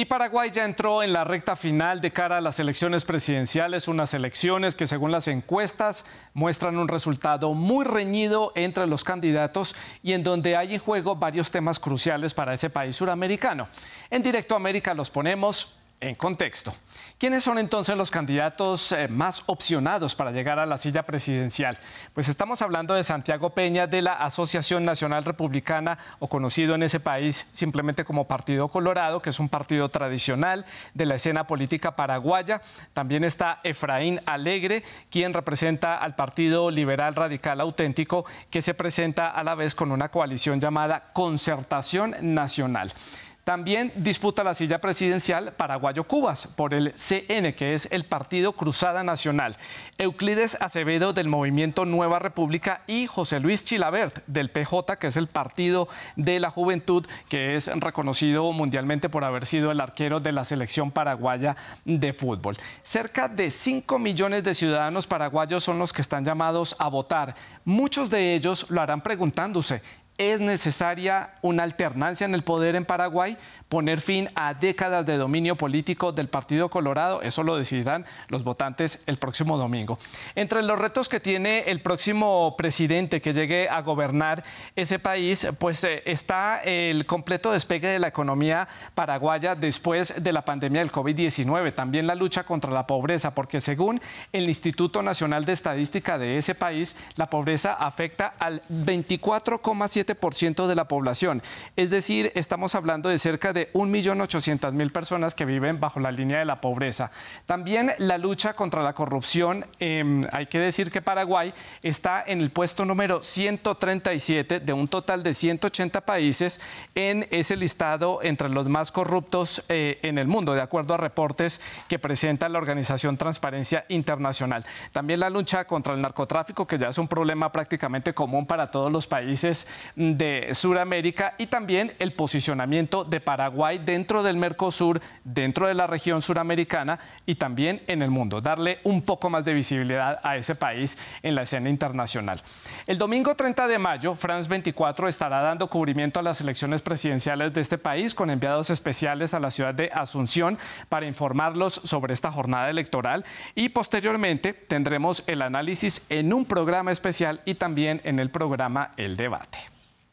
Y Paraguay ya entró en la recta final de cara a las elecciones presidenciales, unas elecciones que según las encuestas muestran un resultado muy reñido entre los candidatos y en donde hay en juego varios temas cruciales para ese país suramericano. En directo a América los ponemos en contexto. ¿Quiénes son entonces los candidatos eh, más opcionados para llegar a la silla presidencial? Pues estamos hablando de Santiago Peña de la Asociación Nacional Republicana o conocido en ese país simplemente como Partido Colorado, que es un partido tradicional de la escena política paraguaya. También está Efraín Alegre, quien representa al Partido Liberal Radical Auténtico, que se presenta a la vez con una coalición llamada Concertación Nacional. También disputa la silla presidencial Paraguayo Cubas por el CN, que es el Partido Cruzada Nacional, Euclides Acevedo del Movimiento Nueva República y José Luis Chilabert del PJ, que es el Partido de la Juventud, que es reconocido mundialmente por haber sido el arquero de la selección paraguaya de fútbol. Cerca de 5 millones de ciudadanos paraguayos son los que están llamados a votar. Muchos de ellos lo harán preguntándose, es necesaria una alternancia en el poder en Paraguay, poner fin a décadas de dominio político del Partido Colorado, eso lo decidirán los votantes el próximo domingo. Entre los retos que tiene el próximo presidente que llegue a gobernar ese país, pues eh, está el completo despegue de la economía paraguaya después de la pandemia del COVID-19, también la lucha contra la pobreza, porque según el Instituto Nacional de Estadística de ese país, la pobreza afecta al 24,7 ciento de la población. Es decir, estamos hablando de cerca de 1.800.000 personas que viven bajo la línea de la pobreza. También la lucha contra la corrupción, em, hay que decir que Paraguay está en el puesto número 137 de un total de 180 países en ese listado entre los más corruptos eh, en el mundo, de acuerdo a reportes que presenta la organización Transparencia Internacional. También la lucha contra el narcotráfico, que ya es un problema prácticamente común para todos los países de Sudamérica y también el posicionamiento de Paraguay dentro del Mercosur, dentro de la región suramericana y también en el mundo. Darle un poco más de visibilidad a ese país en la escena internacional. El domingo 30 de mayo, France 24 estará dando cubrimiento a las elecciones presidenciales de este país con enviados especiales a la ciudad de Asunción para informarlos sobre esta jornada electoral y posteriormente tendremos el análisis en un programa especial y también en el programa El Debate.